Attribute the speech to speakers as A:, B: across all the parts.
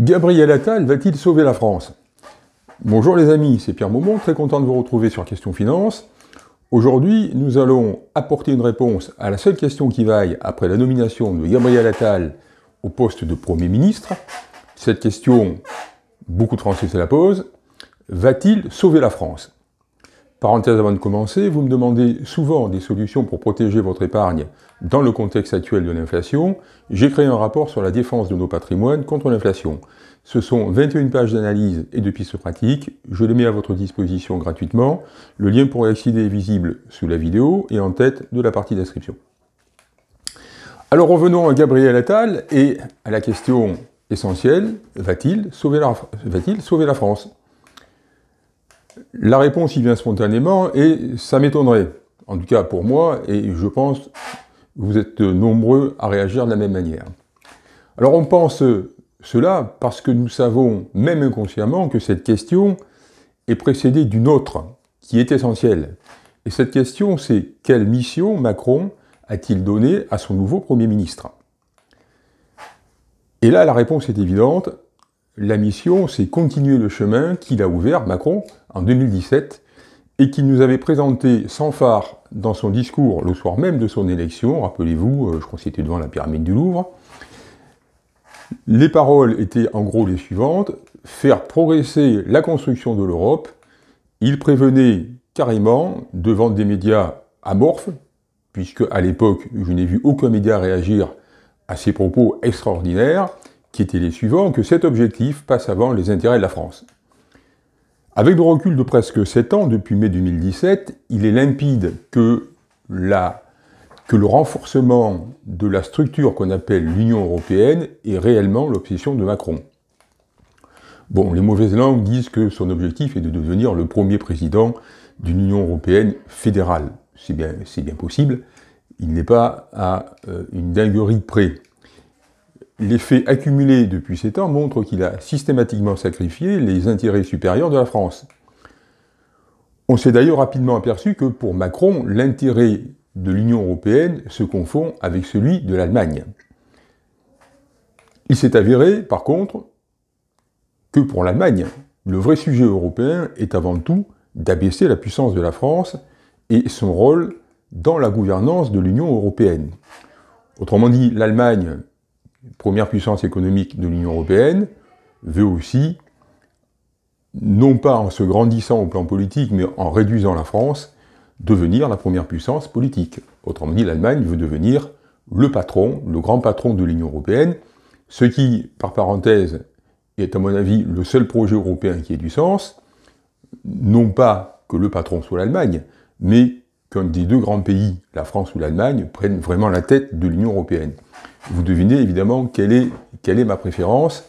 A: Gabriel Attal va-t-il sauver la France Bonjour les amis, c'est Pierre Maumont, très content de vous retrouver sur Question Finance. Aujourd'hui, nous allons apporter une réponse à la seule question qui vaille après la nomination de Gabriel Attal au poste de Premier ministre. Cette question, beaucoup de Français se la posent. Va-t-il sauver la France Parenthèse avant de commencer, vous me demandez souvent des solutions pour protéger votre épargne dans le contexte actuel de l'inflation. J'ai créé un rapport sur la défense de nos patrimoines contre l'inflation. Ce sont 21 pages d'analyse et de pistes pratiques. Je les mets à votre disposition gratuitement. Le lien pour y accéder est visible sous la vidéo et en tête de la partie description. Alors revenons à Gabriel Attal et à la question essentielle, va-t-il sauver, la... sauver la France la réponse, y vient spontanément et ça m'étonnerait. En tout cas pour moi, et je pense que vous êtes nombreux à réagir de la même manière. Alors on pense cela parce que nous savons, même inconsciemment, que cette question est précédée d'une autre qui est essentielle. Et cette question, c'est quelle mission Macron a-t-il donnée à son nouveau Premier ministre Et là, la réponse est évidente, la mission, c'est continuer le chemin qu'il a ouvert, Macron, en 2017, et qu'il nous avait présenté sans phare dans son discours le soir même de son élection, rappelez-vous, euh, je crois que c'était devant la pyramide du Louvre. Les paroles étaient en gros les suivantes, faire progresser la construction de l'Europe, il prévenait carrément devant des médias amorphes, puisque à l'époque, je n'ai vu aucun média réagir à ces propos extraordinaires, qui étaient les suivants, que cet objectif passe avant les intérêts de la France. Avec le recul de presque 7 ans, depuis mai 2017, il est limpide que, le renforcement de la structure qu'on appelle l'Union européenne est réellement l'obsession de Macron. Bon, les mauvaises langues disent que son objectif est de devenir le premier président d'une Union européenne fédérale. C'est bien, bien, possible, il n'est pas à euh, une dinguerie près les faits accumulés depuis ces temps montrent qu'il a systématiquement sacrifié les intérêts supérieurs de la France. On s'est d'ailleurs rapidement aperçu que pour Macron, l'intérêt de l'Union européenne se confond avec celui de l'Allemagne. Il s'est avéré, par contre, que pour l'Allemagne, le vrai sujet européen est avant tout d'abaisser la puissance de la France et son rôle dans la gouvernance de l'Union européenne. Autrement dit, l'Allemagne première puissance économique de l'Union européenne, veut aussi, non pas en se grandissant au plan politique, mais en réduisant la France, devenir la première puissance politique. Autrement dit, l'Allemagne veut devenir le patron, le grand patron de l'Union européenne, ce qui, par parenthèse, est à mon avis le seul projet européen qui ait du sens, non pas que le patron soit l'Allemagne, mais qu'un des deux grands pays, la France ou l'Allemagne, prenne vraiment la tête de l'Union européenne vous devinez évidemment quelle est, ma préférence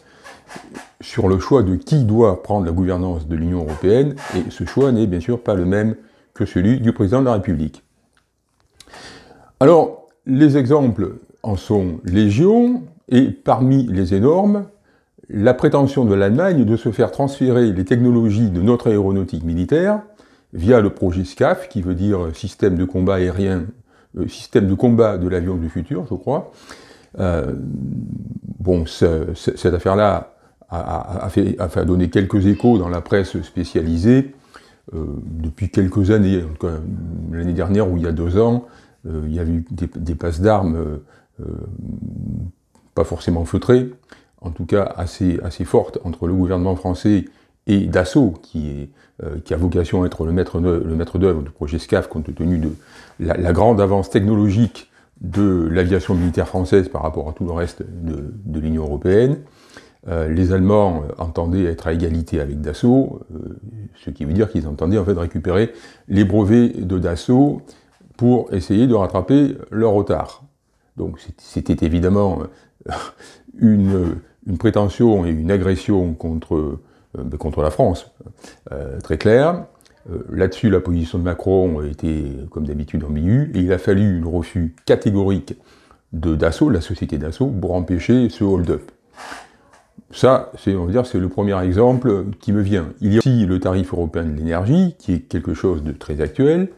A: sur le choix de qui doit prendre la gouvernance de l'Union européenne, et ce choix n'est bien sûr pas le même que celui du président de la République. Alors, les exemples en sont légion, et parmi les énormes, la prétention de l'Allemagne de se faire transférer les technologies de notre aéronautique militaire via le projet SCAF, qui veut dire système de combat aérien, euh, système de combat de l'avion du futur, je crois, euh, bon, cette affaire-là a, donné quelques échos dans la presse spécialisée. Euh, depuis quelques années, l'année dernière ou il y a deux ans, euh, il y a eu des, passes d'armes pas forcément feutrées, en tout cas assez, assez fortes entre le gouvernement français et Dassault, qui, a vocation à être le maître, d'œuvre du projet SCAF, compte tenu de la grande avance technologique de l'aviation militaire française par rapport à tout le reste de, l'Union européenne. Euh, les Allemands euh, entendaient être à égalité avec Dassault, euh, ce qui veut dire qu'ils entendaient en fait récupérer les brevets de Dassault pour essayer de rattraper leur retard. Donc c'était évidemment une, prétention et une agression contre, contre la France, très claire. Euh, là-dessus, la position de Macron était, comme d'habitude, ambiguë, et il a fallu une refus catégorique de Dassault, la société Dassault, pour empêcher ce hold-up. Ça, c'est, dire, c'est le premier exemple qui me vient. Il y a aussi le tarif européen de l'énergie, qui est quelque chose de très actuel,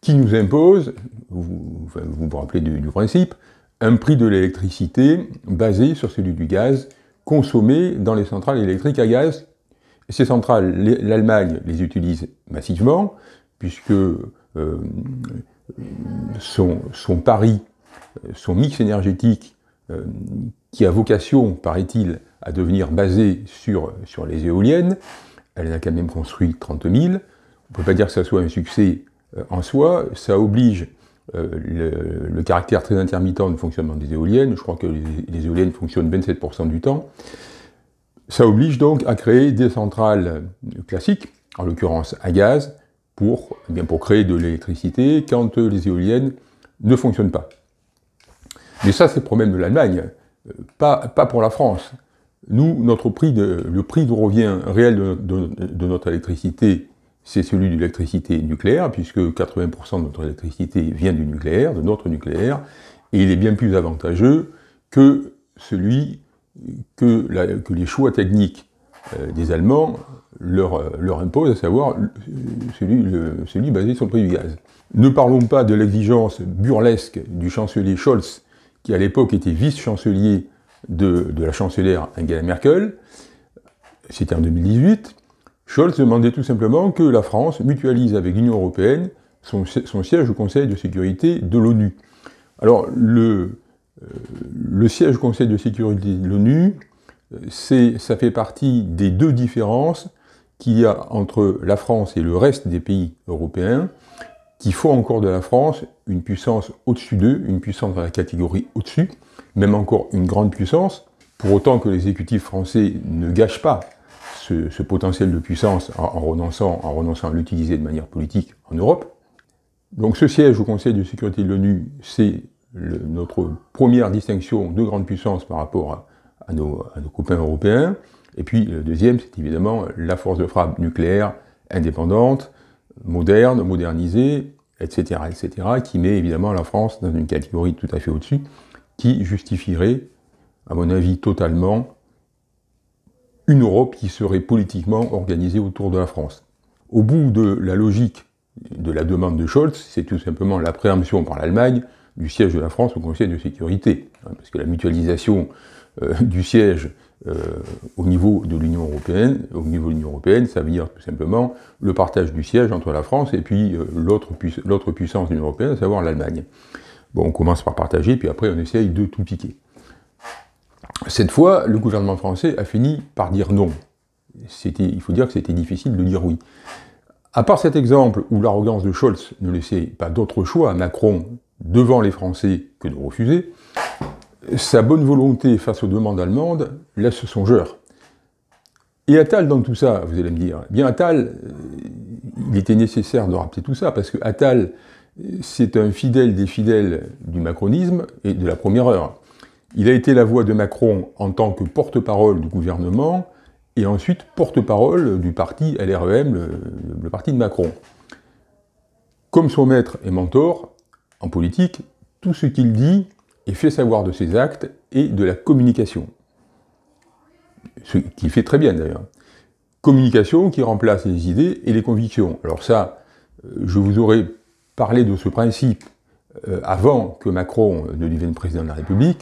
A: qui nous impose, vous vous, rappelez du, principe, un prix de l'électricité basé sur celui du gaz consommé dans les centrales électriques à gaz ces centrales, l'Allemagne les utilise massivement, puisque euh, son, son, pari, euh, son mix énergétique, euh, qui a vocation, paraît-il, à devenir basé sur, sur les éoliennes, elle en a quand même construit 30 000, on ne peut pas dire que ça soit un succès en soi, ça oblige le, caractère très intermittent du fonctionnement des éoliennes, je crois que les éoliennes fonctionnent 27% du temps, ça oblige donc à créer des centrales classiques, en l'occurrence à gaz, pour, eh bien, pour créer de l'électricité quand les éoliennes ne fonctionnent pas. Mais ça, c'est le problème de l'Allemagne, euh, pas, pas, pour la France. Nous, notre prix de, le prix de revient réel de notre électricité, c'est celui de l'électricité nucléaire, puisque 80% de notre électricité vient du nucléaire, de notre nucléaire, et il est bien plus avantageux que celui que, que les choix techniques euh, des Allemands leur, euh, leur imposent, à savoir euh, celui, celui basé sur le prix du gaz. Ne parlons pas de l'exigence burlesque du chancelier Scholz, qui à l'époque était vice-chancelier de, la chancelière Angela Merkel, c'était en 2018, Scholz demandait tout simplement que la France mutualise avec l'Union européenne son, siège au Conseil de sécurité de l'ONU. Alors le, euh, le siège au Conseil de sécurité de l'ONU, euh, ça fait partie des deux différences qu'il y a entre la France et le reste des pays européens, qui font encore de la France une puissance au-dessus d'eux, une puissance dans la catégorie au-dessus, même encore une grande puissance, pour autant que l'exécutif français ne gâche pas ce, potentiel de puissance en renonçant à l'utiliser de manière politique en Europe. Donc ce siège au Conseil de sécurité de l'ONU, c'est notre première distinction de grande puissance par rapport à, nos, à nos, copains européens. Et puis le deuxième, c'est évidemment la force de frappe nucléaire indépendante, moderne, modernisée, etc., etc., qui met évidemment la France dans une catégorie tout à fait au-dessus, qui justifierait, à mon avis, totalement une Europe qui serait politiquement organisée autour de la France. Au bout de la logique de la demande de Scholz, c'est tout simplement la préemption par l'Allemagne du siège de la France au Conseil de sécurité, hein, parce que la mutualisation euh, du siège euh, au niveau de l'Union européenne, au niveau de l'Union européenne, ça veut dire tout simplement le partage du siège entre la France et puis euh, l'autre puissance de l'Union européenne, à savoir l'Allemagne. Bon, on commence par partager, puis après on essaye de tout piquer. Cette fois, le gouvernement français a fini par dire non. Il faut dire que c'était difficile de dire oui. À part cet exemple où l'arrogance de Scholz ne laissait pas d'autre choix à Macron devant les Français que de refuser, sa bonne volonté face aux demandes allemandes laisse songeur. Et Attal dans tout ça, vous allez me dire, eh bien Attal, euh, il était nécessaire de rappeler tout ça, parce que Attal, euh, c'est un fidèle des fidèles du macronisme et de la première heure. Il a été la voix de Macron en tant que porte-parole du gouvernement, et ensuite porte-parole du parti LREM, le, parti de Macron. Comme son maître et mentor, en politique, tout ce qu'il dit est fait savoir de ses actes et de la communication. Ce qu'il fait très bien d'ailleurs. Communication qui remplace les idées et les convictions. Alors ça, euh, je vous aurais parlé de ce principe euh, avant que Macron ne devienne président de la République.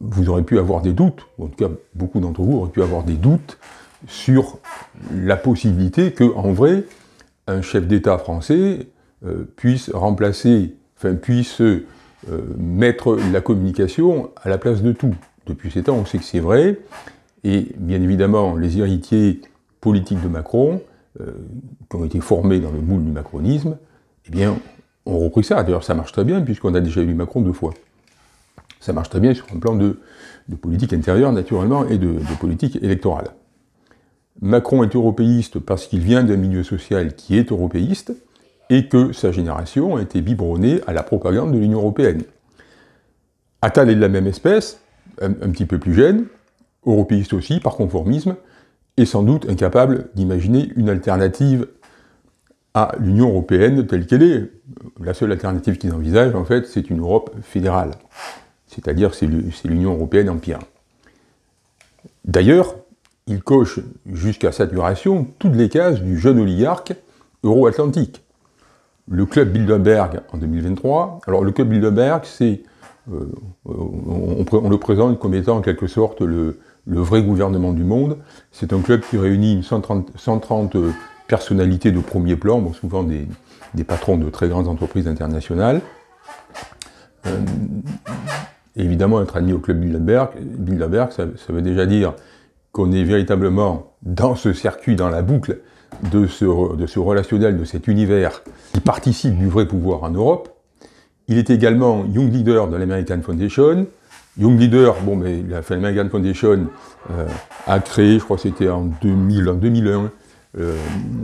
A: Vous aurez pu avoir des doutes, en tout cas beaucoup d'entre vous auraient pu avoir des doutes sur la possibilité que, en vrai, un chef d'État français euh, puisse remplacer, enfin puisse euh, mettre la communication à la place de tout. Depuis ces temps, on sait que c'est vrai, et bien évidemment, les héritiers politiques de Macron, euh, qui ont été formés dans le moule du macronisme, eh bien, ont repris ça. D'ailleurs, ça marche très bien, puisqu'on a déjà eu Macron deux fois. Ça marche très bien sur un plan de, politique intérieure, naturellement, et de, de, politique électorale. Macron est européiste parce qu'il vient d'un milieu social qui est européiste, et que sa génération a été biberonnée à la propagande de l'Union européenne. Attal est de la même espèce, un, petit peu plus jeune, européiste aussi, par conformisme, et sans doute incapable d'imaginer une alternative à l'Union européenne telle qu'elle est. La seule alternative qu'ils envisagent, en fait, c'est une Europe fédérale, c'est-à-dire c'est l'Union européenne en empire. D'ailleurs, il coche jusqu'à saturation toutes les cases du jeune oligarque euro-atlantique le club Bilderberg en 2023. Alors le club Bilderberg, c'est, euh, euh, on, le présente comme étant en quelque sorte le, vrai gouvernement du monde. C'est un club qui réunit 130, euh, personnalités de premier plan, souvent des, patrons de très grandes entreprises internationales. évidemment, être admis au club Bilderberg, Bilderberg ça veut déjà dire qu'on est véritablement dans ce circuit, dans la boucle, de ce, relationnel, de cet univers qui participe du vrai pouvoir en Europe. Il est également Young Leader de l'American Foundation. Young Leader, bon, mais l'American Foundation euh, a créé, je crois que c'était en 2000, 2001, euh,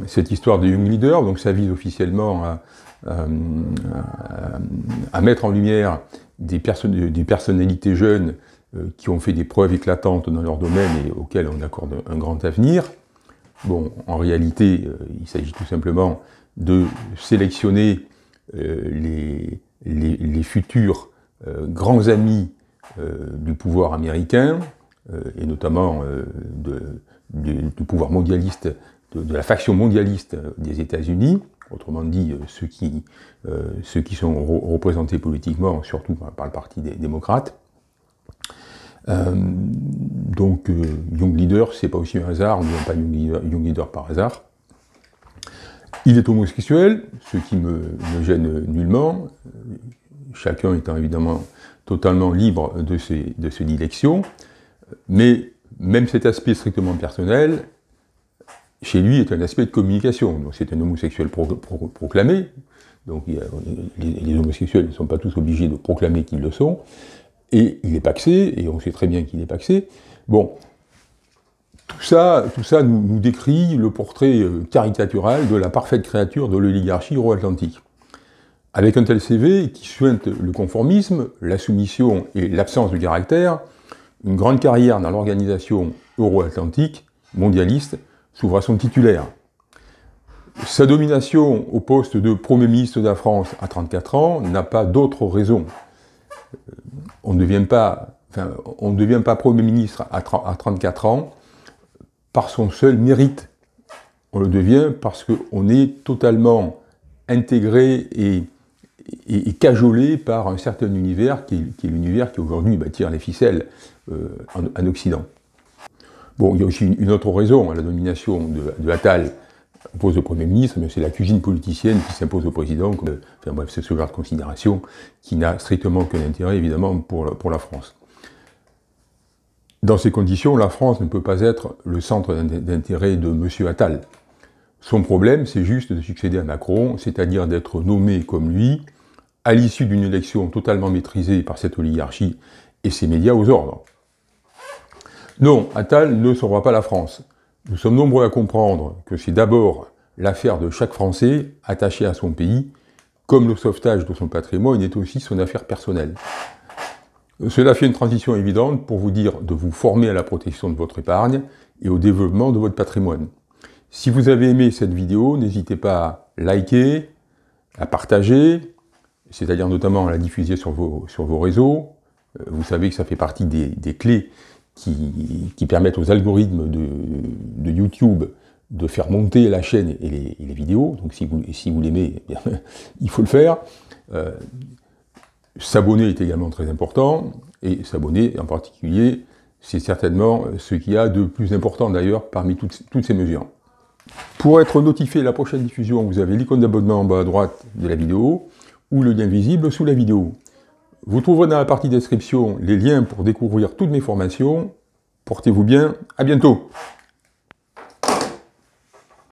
A: cette histoire de Young Leader. Donc ça vise officiellement à, euh, mettre en lumière des, personnalités jeunes qui ont fait des preuves éclatantes dans leur domaine et auxquelles on accorde un grand avenir. Bon, en réalité, euh, il s'agit tout simplement de sélectionner euh, les, futurs euh, grands amis du pouvoir américain, et notamment de, du pouvoir mondialiste, de, la faction mondialiste des États-Unis, autrement dit ceux qui, ceux qui sont représentés politiquement, surtout par, par le Parti des démocrates, euh, donc euh, Young Leader, c'est pas aussi un hasard, on ne pas Young Leader, par hasard. Il est homosexuel, ce qui me, gêne nullement, chacun étant évidemment totalement libre de ses, de dilections, mais même cet aspect strictement personnel, chez lui, est un aspect de communication. Donc c'est un homosexuel proclamé, donc les homosexuels ne sont pas tous obligés de proclamer qu'ils le sont, et il est paxé, et on sait très bien qu'il est paxé. Bon, tout ça, tout ça nous, décrit le portrait euh, caricatural de la parfaite créature de l'oligarchie euro-atlantique. Avec un tel CV qui suinte le conformisme, la soumission et l'absence de caractère, une grande carrière dans l'organisation euro-atlantique, mondialiste, s'ouvre à son titulaire. Sa domination au poste de Premier ministre de la France à 34 ans n'a pas d'autre raison on ne devient pas, on ne devient pas Premier ministre à, 34 ans par son seul mérite. On le devient parce qu'on est totalement intégré et, cajolé par un certain univers qui, est l'univers qui aujourd'hui bâtit tire les ficelles euh, en, Occident. Bon, il y a aussi une, autre raison à la nomination de, de Attal on pose Premier ministre, mais c'est la cuisine politicienne qui s'impose au Président. Enfin bref, c'est ce genre de considération qui n'a strictement aucun intérêt, évidemment, pour, pour la France. Dans ces conditions, la France ne peut pas être le centre d'intérêt de M. Attal. Son problème, c'est juste de succéder à Macron, c'est-à-dire d'être nommé comme lui, à l'issue d'une élection totalement maîtrisée par cette oligarchie et ses médias aux ordres. Non, Attal ne sauvera pas la France. Nous sommes nombreux à comprendre que c'est d'abord l'affaire de chaque Français attaché à son pays, comme le sauvetage de son patrimoine est aussi son affaire personnelle. Cela fait une transition évidente pour vous dire de vous former à la protection de votre épargne et au développement de votre patrimoine. Si vous avez aimé cette vidéo, n'hésitez pas à liker, à partager, c'est-à-dire notamment à la diffuser sur vos, sur vos réseaux. Euh, vous savez que ça fait partie des, des clés qui, permettent aux algorithmes de, YouTube de faire monter la chaîne et les, vidéos. Donc si vous, si vous l'aimez, eh il faut le faire. Euh, s'abonner est également très important, et s'abonner en particulier, c'est certainement euh, ce qu'il y a de plus important d'ailleurs parmi toutes, toutes ces mesures. Pour être notifié de la prochaine diffusion, vous avez l'icône d'abonnement en bas à droite de la vidéo ou le lien visible sous la vidéo. Vous trouverez dans la partie description les liens pour découvrir toutes mes formations. Portez-vous bien, à bientôt